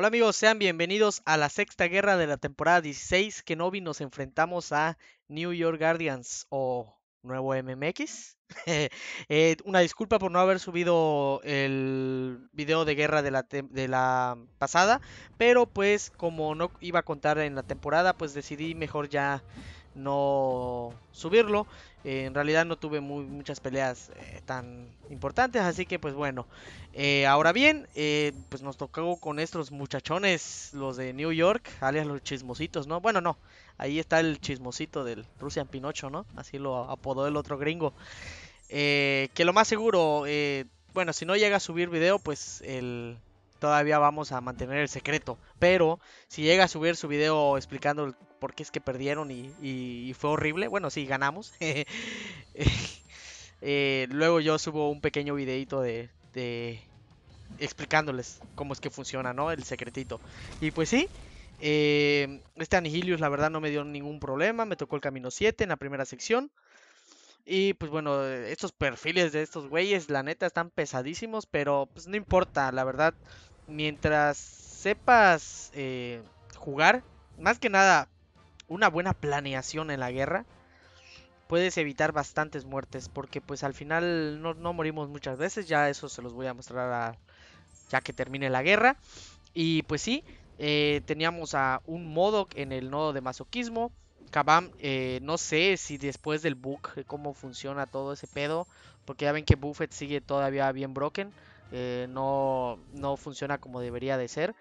Hola amigos, sean bienvenidos a la sexta guerra de la temporada 16 que Novi nos enfrentamos a New York Guardians o nuevo MMX. Eh, una disculpa por no haber subido el video de guerra de la, de la pasada, pero pues como no iba a contar en la temporada, pues decidí mejor ya no subirlo. Eh, en realidad no tuve muchas peleas eh, tan importantes, así que pues bueno. Eh, ahora bien, pues nos tocó con estos muchachones, los de New York, alias los chismositos, ¿no? Bueno, no, ahí está el chismosito del Russian Pinocho, ¿no? Así lo apodó el otro gringo. que lo más seguro, bueno, si no llega a subir video, pues el todavía vamos a mantener el secreto. Pero si llega a subir su video explicando por qué es que perdieron y, fue horrible, bueno, sí, ganamos. Eh, luego yo subo un pequeño videito de, explicándoles cómo es que funciona, ¿no? El secretito. Y pues sí. Eh, este Anihilius la verdad no me dio ningún problema, me tocó el camino 7 en la primera sección. Y pues bueno, estos perfiles de estos güeyes, la neta, están pesadísimos, pero pues no importa, la verdad, mientras sepas eh, jugar, más que nada una buena planeación en la guerra, puedes evitar bastantes muertes, porque pues al final no, morimos muchas veces, ya eso se los voy a mostrar ya que termine la guerra. Y pues sí, eh, teníamos a un Modoc en el nodo de masoquismo. Kabam, eh, no sé si después del bug, cómo funciona todo ese pedo. Porque ya ven que Buffett sigue todavía bien broken. Eh, no, funciona como debería de ser.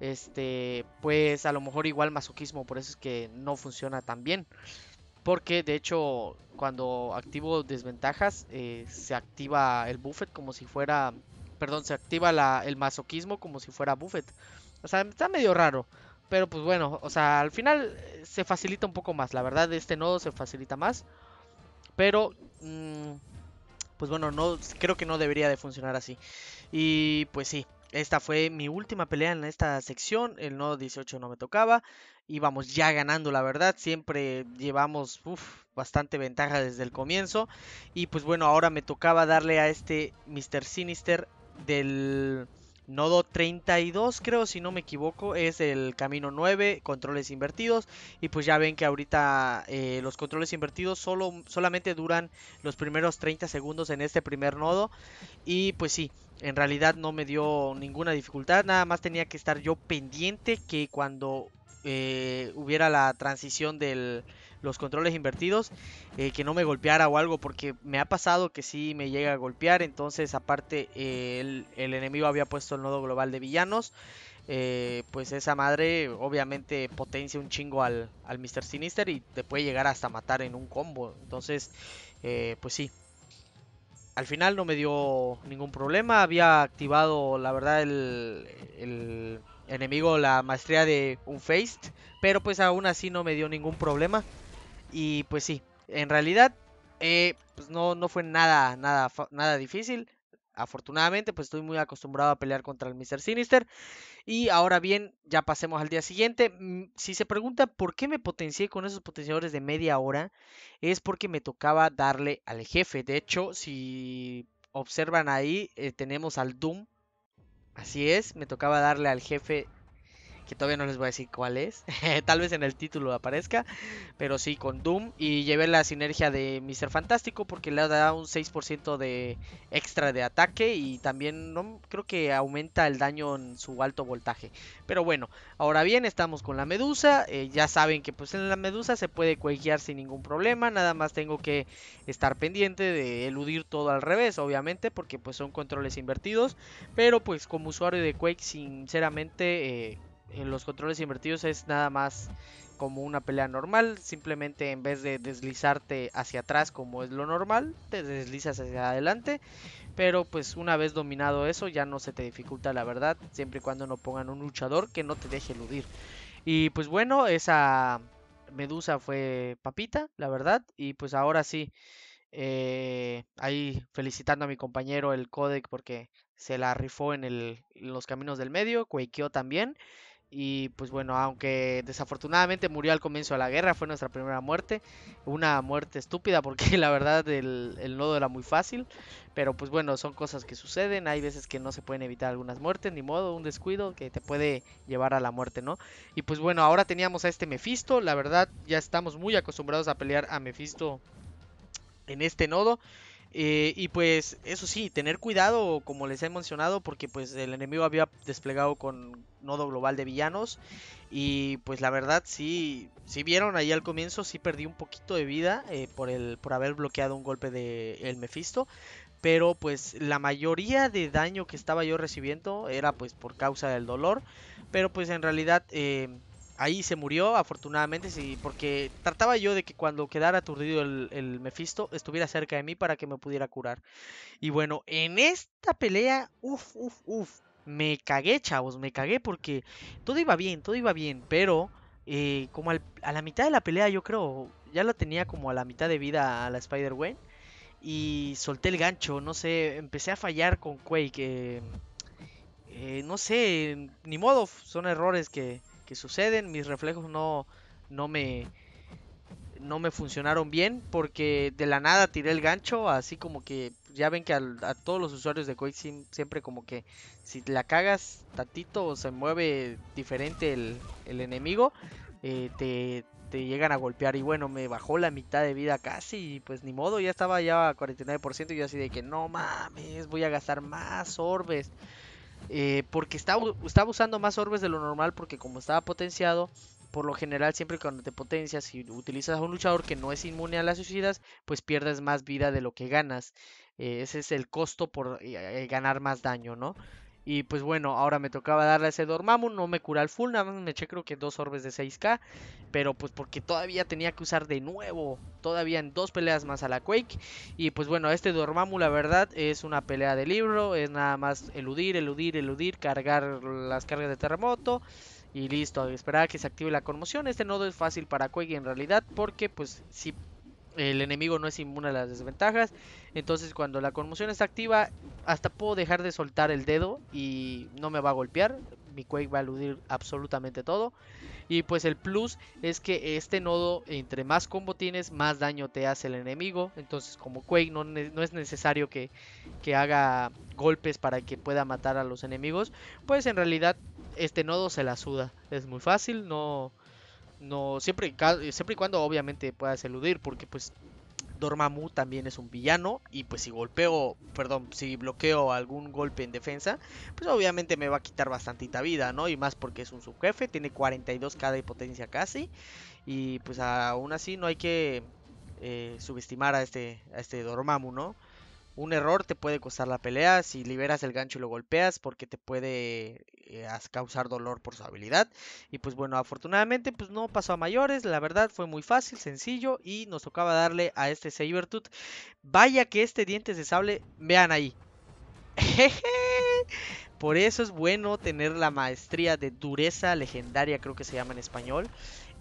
Este, pues a lo mejor igual masoquismo, por eso es que no funciona tan bien. Porque de hecho, cuando activo desventajas, eh, se activa el buffet como si fuera. Perdón, se activa la, el masoquismo como si fuera buffet. O sea, está medio raro. Pero pues bueno, o sea, al final eh, se facilita un poco más. La verdad, este nodo se facilita más. Pero mm, pues bueno, no creo que no debería de funcionar así. Y pues sí, esta fue mi última pelea en esta sección. El nodo 18 no me tocaba. Íbamos ya ganando, la verdad. Siempre llevamos bastante ventaja desde el comienzo. Y pues bueno, ahora me tocaba darle a este Mr. Sinister del Nodo 32 creo si no me equivoco es el camino 9, controles invertidos y pues ya ven que ahorita eh, los controles invertidos solo, solamente duran los primeros 30 segundos en este primer nodo y pues sí, en realidad no me dio ninguna dificultad, nada más tenía que estar yo pendiente que cuando eh, hubiera la transición del los controles invertidos, eh, que no me golpeara o algo, porque me ha pasado que sí me llega a golpear. Entonces, aparte, eh, el, enemigo había puesto el nodo global de villanos. Eh, pues esa madre, obviamente, potencia un chingo al, al Mr. Sinister y te puede llegar hasta matar en un combo. Entonces, pues sí. Al final no me dio ningún problema. Había activado, la verdad, el, el enemigo la maestría de un Faced. Pero pues aún así no me dio ningún problema. Y pues sí, en realidad eh, pues, no, no fue nada, nada, nada difícil. Afortunadamente, pues estoy muy acostumbrado a pelear contra el Mr. Sinister. Y ahora bien, ya pasemos al día siguiente. Mm, si se pregunta por qué me potencié con esos potenciadores de media hora, es porque me tocaba darle al jefe. De hecho, si observan ahí, eh, tenemos al Doom. Así es, me tocaba darle al jefe que todavía no les voy a decir cuál es. Tal vez en el título aparezca, pero sí con Doom. Y llevé la sinergia de Mr. Fantástico porque le da un 6% de extra de ataque y también no, creo que aumenta el daño en su alto voltaje. Pero bueno, ahora bien, estamos con la Medusa. Eh, ya saben que pues en la Medusa se puede quakear sin ningún problema. Nada más tengo que estar pendiente de eludir todo al revés, obviamente, porque pues son controles invertidos. Pero pues como usuario de Quake, sinceramente... Eh, en los controles invertidos es nada más como una pelea normal, simplemente en vez de deslizarte hacia atrás como es lo normal, te deslizas hacia adelante, pero pues una vez dominado eso ya no se te dificulta la verdad, siempre y cuando no pongan un luchador que no te deje eludir. Y pues bueno, esa medusa fue papita, la verdad, y pues ahora sí, eh, ahí felicitando a mi compañero el codec porque se la rifó en, los caminos del medio, Cuequeó también. Y pues bueno, aunque desafortunadamente murió al comienzo de la guerra, fue nuestra primera muerte. Una muerte estúpida porque la verdad el, nodo era muy fácil. Pero pues bueno, son cosas que suceden. Hay veces que no se pueden evitar algunas muertes, ni modo, un descuido que te puede llevar a la muerte, ¿no? Y pues bueno, ahora teníamos a este Mephisto. La verdad ya estamos muy acostumbrados a pelear a Mephisto en este nodo. Eh, y pues eso sí, tener cuidado, como les he mencionado, porque pues el enemigo había desplegado con nodo global de villanos. Y pues la verdad sí, sí vieron ahí al comienzo, sí perdí un poquito de vida eh, por, el, por haber bloqueado un golpe de el Mephisto. Pero pues la mayoría de daño que estaba yo recibiendo era pues por causa del dolor. Pero pues en realidad... Eh, ahí se murió, afortunadamente, sí, porque trataba yo de que cuando quedara aturdido el, Mephisto estuviera cerca de mí para que me pudiera curar. Y bueno, en esta pelea, uff, uff, uff, me cagué, chavos, me cagué porque todo iba bien, todo iba bien, pero eh, como a la mitad de la pelea, yo creo, ya la tenía como a la mitad de vida a la Spider-Gwen y solté el gancho, no sé, empecé a fallar con Quake, eh, eh, no sé, ni modo, son errores que suceden. Mis reflejos no, no me no me funcionaron bien porque de la nada tiré el gancho, así como que pues, ya ven que a, todos los usuarios de Quake siempre como que si la cagas tantito se mueve diferente el, enemigo, eh, te, llegan a golpear y bueno, me bajó la mitad de vida casi pues ni modo, ya estaba ya a 49% y yo así de que no mames, voy a gastar más orbes. Eh, porque estaba, usando más orbes de lo normal porque como estaba potenciado, por lo general siempre cuando te potencias y utilizas a un luchador que no es inmune a las suicidas, pues pierdes más vida de lo que ganas. Eh, ese es el costo por eh, ganar más daño, ¿no? Y pues bueno, ahora me tocaba darle a ese Dormammu, no me cura el full, nada más me eché creo que dos orbes de 6k, pero pues porque todavía tenía que usar de nuevo, todavía en dos peleas más a la Quake. Y pues bueno, este Dormammu la verdad es una pelea de libro, es nada más eludir, eludir, eludir, cargar las cargas de terremoto y listo, esperar a que se active la conmoción. Este nodo es fácil para Quake en realidad porque pues si el enemigo no es inmune a las desventajas. Entonces cuando la conmoción está activa, hasta puedo dejar de soltar el dedo y no me va a golpear. Mi Quake va a eludir absolutamente todo. Y pues el plus es que este nodo, entre más combo tienes, más daño te hace el enemigo. Entonces como Quake no, es necesario que haga golpes para que pueda matar a los enemigos. Pues en realidad este nodo se la suda. Es muy fácil, no no siempre, siempre y cuando obviamente puedas eludir, porque pues Dormammu también es un villano y pues si golpeo, perdón, si bloqueo algún golpe en defensa, pues obviamente me va a quitar bastantita vida, ¿no? Y más porque es un subjefe, tiene 42k de potencia casi y pues aún así no hay que eh, subestimar a este, a este Dormammu, ¿no? un error te puede costar la pelea. Si liberas el gancho y lo golpeas, porque te puede eh, causar dolor por su habilidad. Y pues bueno, afortunadamente, pues no pasó a mayores. La verdad fue muy fácil, sencillo. Y nos tocaba darle a este Sabertooth. Vaya que este dientes de sable, vean ahí. por eso es bueno tener la maestría de dureza legendaria, creo que se llama en español.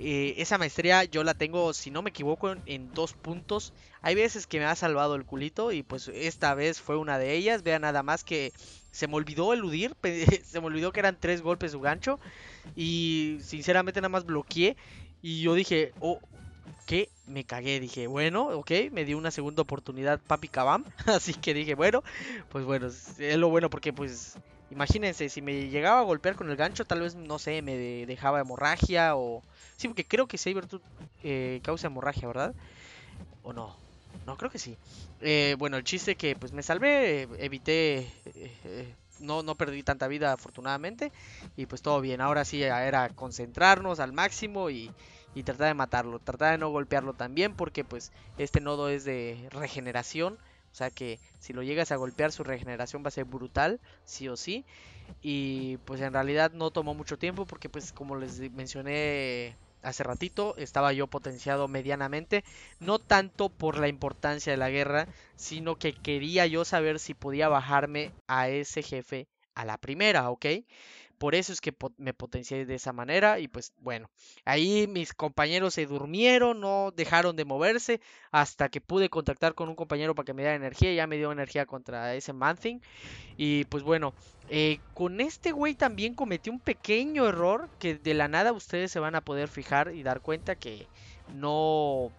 Eh, esa maestría yo la tengo, si no me equivoco, en, en, dos puntos. Hay veces que me ha salvado el culito y pues esta vez fue una de ellas. Vean nada más que se me olvidó eludir, se me olvidó que eran tres golpes su gancho y sinceramente nada más bloqueé y yo dije, oh, que me cagué. Dije, bueno, ok, me dio una segunda oportunidad Papi Cabam. Así que dije, bueno, pues bueno, es lo bueno porque pues imagínense, si me llegaba a golpear con el gancho, tal vez, no sé, me dejaba hemorragia o Sí, porque creo que Sabertooth eh, causa hemorragia, ¿verdad? ¿O no? No, creo que sí. Eh, bueno, el chiste que pues me salvé, evité... Eh, no, no perdí tanta vida afortunadamente y pues todo bien. Ahora sí era concentrarnos al máximo y, y tratar de matarlo. Tratar de no golpearlo también porque pues este nodo es de regeneración. O sea que si lo llegas a golpear su regeneración va a ser brutal, sí o sí. Y pues en realidad no tomó mucho tiempo porque pues como les mencioné hace ratito, estaba yo potenciado medianamente, no tanto por la importancia de la guerra, sino que quería yo saber si podía bajarme a ese jefe a la primera, ¿ok? Por eso es que me potencié de esa manera y pues bueno, ahí mis compañeros se durmieron, no dejaron de moverse hasta que pude contactar con un compañero para que me diera energía y ya me dio energía contra ese Manthing. Y pues bueno, eh, con este güey también cometí un pequeño error que de la nada ustedes se van a poder fijar y dar cuenta que no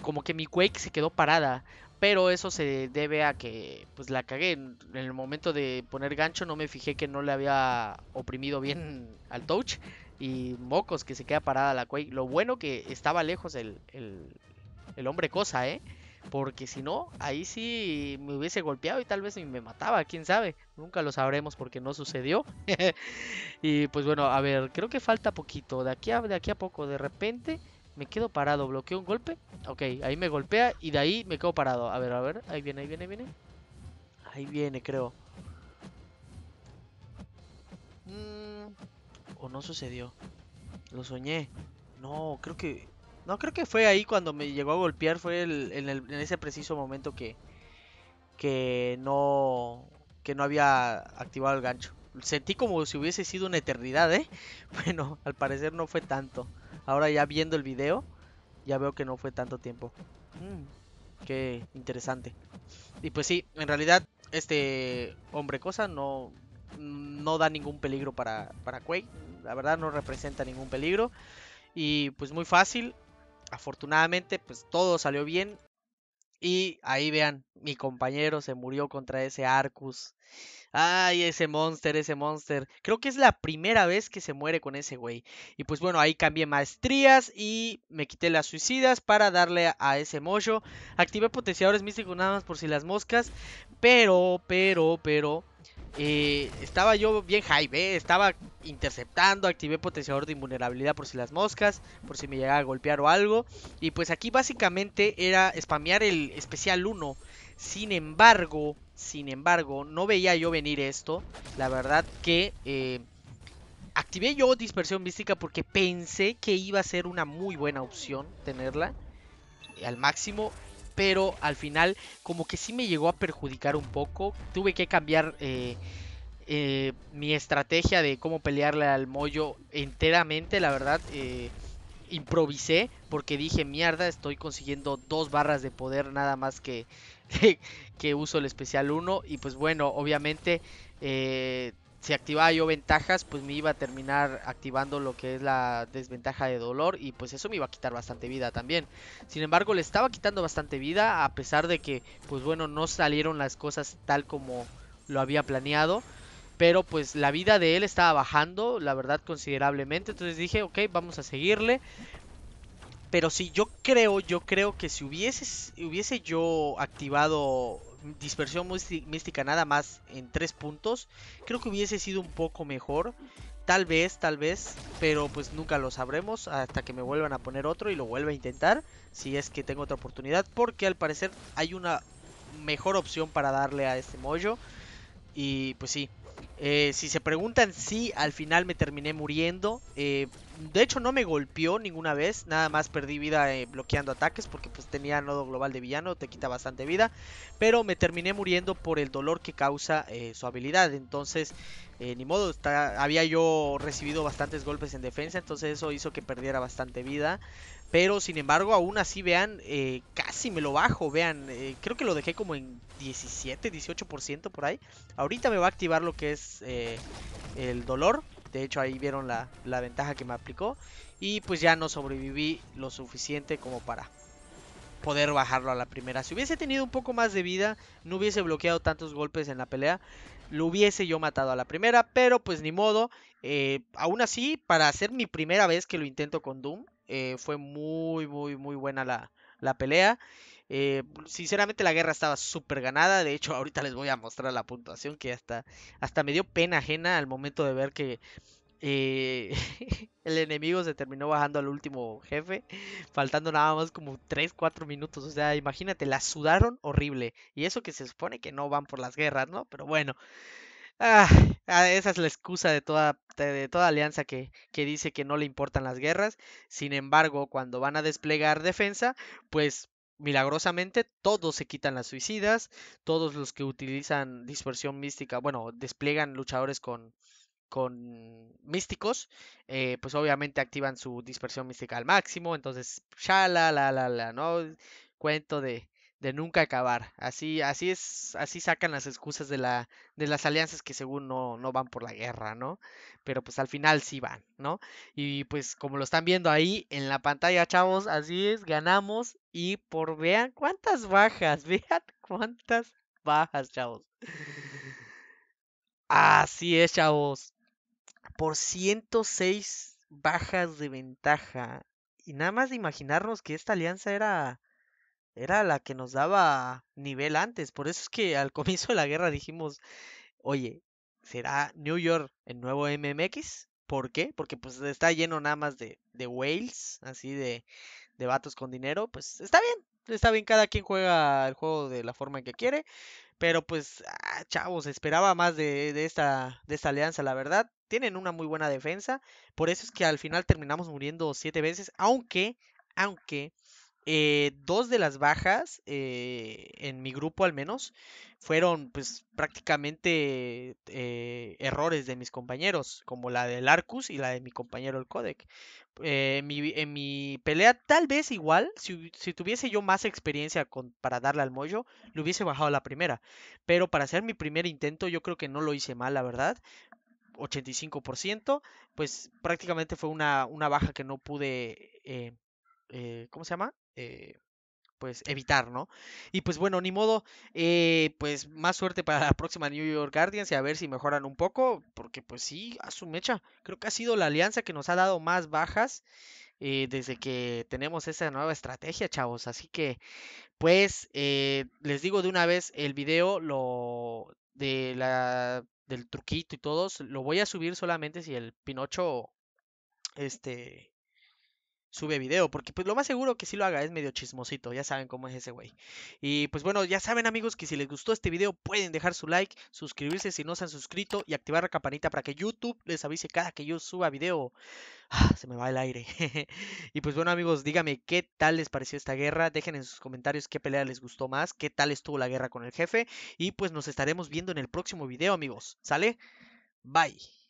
como que mi Quake se quedó parada pero eso se debe a que pues la cagué. En el momento de poner gancho no me fijé que no le había oprimido bien al touch y mocos que se queda parada la Quake. Lo bueno que estaba lejos el, hombre cosa, ¿eh? Porque si no, ahí sí me hubiese golpeado y tal vez me mataba, quién sabe. Nunca lo sabremos porque no sucedió. y pues bueno, a ver, creo que falta poquito. De aquí de aquí a poco, de repente me quedo parado, bloqueo un golpe. Ok, ahí me golpea y de ahí me quedo parado. A ver, a ver, ahí viene, ahí viene, ahí viene. Ahí viene, creo. Mm. o no sucedió. Lo soñé. No, creo que... No, creo que fue ahí cuando me llegó a golpear. Fue en, en ese preciso momento que... Que no... Que no había activado el gancho. Sentí como si hubiese sido una eternidad, ¿eh? Bueno, al parecer no fue tanto. Ahora ya viendo el video, ya veo que no fue tanto tiempo. Mm. qué interesante. Y pues sí, en realidad este hombre cosa no, no da ningún peligro para, para Quake. La verdad no representa ningún peligro. Y pues muy fácil. Afortunadamente pues todo salió bien. Y ahí vean, mi compañero se murió contra ese Arcus. Ay, ese monster, ese monster. Creo que es la primera vez que se muere con ese güey. Y pues bueno, ahí cambié maestrías y me quité las suicidas para darle a ese mocho. Activé potenciadores místicos nada más por si las moscas. Pero, pero, pero estaba yo bien hype, ¿eh? estaba interceptando, activé potenciador de invulnerabilidad por si las moscas, por si me llegaba a golpear o algo. Y pues aquí básicamente era spamear el especial 1. Sin embargo, sin embargo, no veía yo venir esto. La verdad que eh, activé yo dispersión mística porque pensé que iba a ser una muy buena opción tenerla al máximo pero al final como que sí me llegó a perjudicar un poco. Tuve que cambiar eh, eh, mi estrategia de cómo pelearle al mollo enteramente, la verdad. Eh, improvisé porque dije, mierda, estoy consiguiendo dos barras de poder nada más que, que uso el especial 1. Y pues bueno, obviamente si activaba yo ventajas, pues me iba a terminar activando lo que es la desventaja de dolor y pues eso me iba a quitar bastante vida también. Sin embargo, le estaba quitando bastante vida a pesar de que, pues bueno, no salieron las cosas tal como lo había planeado. Pero pues la vida de él estaba bajando, la verdad, considerablemente. Entonces dije, ok, vamos a seguirle. Pero si yo creo, yo creo que si hubiese, hubiese yo activado dispersión mística nada más en tres puntos, creo que hubiese sido un poco mejor. Tal vez, tal vez, pero pues nunca lo sabremos hasta que me vuelvan a poner otro y lo vuelva a intentar, si es que tengo otra oportunidad, porque al parecer hay una mejor opción para darle a este mollo. Y pues sí, eh, si se preguntan si al final me terminé muriendo, eh, de hecho, no me golpeó ninguna vez. Nada más perdí vida eh, bloqueando ataques porque pues tenía nodo global de villano. Te quita bastante vida. Pero me terminé muriendo por el dolor que causa eh, su habilidad. Entonces, eh, ni modo. había yo recibido bastantes golpes en defensa. Entonces eso hizo que perdiera bastante vida. Pero sin embargo, aún así, vean, casi me lo bajo. Vean, creo que lo dejé como en 17, 18% por ahí. Ahorita me va a activar lo que es el dolor. De hecho ahí vieron la, ventaja que me aplicó. Y pues ya no sobreviví lo suficiente como para poder bajarlo a la primera. Si hubiese tenido un poco más de vida, no hubiese bloqueado tantos golpes en la pelea. Lo hubiese yo matado a la primera, pero pues ni modo. Eh, aún así, para hacer mi primera vez que lo intento con Doom, eh, fue muy, muy, muy buena la, la pelea. Eh, sinceramente la guerra estaba súper ganada. De hecho, ahorita les voy a mostrar la puntuación que hasta, hasta me dio pena ajena al momento de ver que eh, el enemigo se terminó bajando al último jefe, faltando nada más como 3-4 minutos. O sea, imagínate, la sudaron horrible. Y eso que se supone que no van por las guerras, ¿no? Pero bueno. Ah, ah, esa es la excusa de toda, de toda alianza que, que dice que no le importan las guerras. Sin embargo, cuando van a desplegar defensa, pues milagrosamente todos se quitan las suicidas, todos los que utilizan dispersión mística, bueno, despliegan luchadores con, con místicos, eh, pues obviamente activan su dispersión mística al máximo, entonces, ya la, la, la, la, ¿no? Cuento de, de nunca acabar. Así, así es, así sacan las excusas de la, de las alianzas que según no, no van por la guerra, ¿no? Pero pues al final sí van, ¿no? Y pues como lo están viendo ahí en la pantalla, chavos, así es, ganamos. Y por vean cuántas bajas, vean cuántas bajas, chavos. Así es, chavos. Por 106 bajas de ventaja. Y nada más de imaginarnos que esta alianza era era la que nos daba nivel antes. Por eso es que al comienzo de la guerra dijimos, oye, ¿será New York el nuevo MMX? ¿Por qué? Porque pues está lleno nada más de, de whales, así de, de vatos con dinero. Pues está bien, está bien, cada quien juega el juego de la forma en que quiere. Pero pues, ah, chavos, esperaba más de, esta, de esta alianza, la verdad. Tienen una muy buena defensa. Por eso es que al final terminamos muriendo siete veces. Aunque, aunque eh, dos de las bajas, eh, en mi grupo al menos, fueron pues prácticamente eh, errores de mis compañeros, como la del Arcus y la de mi compañero el Codec. en mi pelea tal vez igual, si, tuviese yo más experiencia para darle al mollo, le hubiese bajado la primera. Pero para hacer mi primer intento yo creo que no lo hice mal, la verdad. 85%, pues prácticamente fue una, una baja que no pude... ¿Cómo se llama? Eh, pues evitar, ¿no? Y pues bueno, ni modo, eh, pues más suerte para la próxima New York Guardians y a ver si mejoran un poco, porque pues sí, a su mecha, creo que ha sido la alianza que nos ha dado más bajas eh, desde que tenemos esa nueva estrategia, chavos. Así que, pues, les digo de una vez el video, lo de la del truquito y todos, lo voy a subir solamente si el Pinocho, este, sube video, porque pues lo más seguro que sí lo haga, es medio chismosito, ya saben cómo es ese güey. Y pues bueno, ya saben amigos que si les gustó este video pueden dejar su like, suscribirse si no se han suscrito y activar la campanita para que YouTube les avise cada que yo suba video. Ah, se me va el aire. y pues bueno amigos, díganme qué tal les pareció esta guerra, dejen en sus comentarios qué pelea les gustó más, qué tal estuvo la guerra con el jefe y pues nos estaremos viendo en el próximo video amigos. ¿Sale? Bye.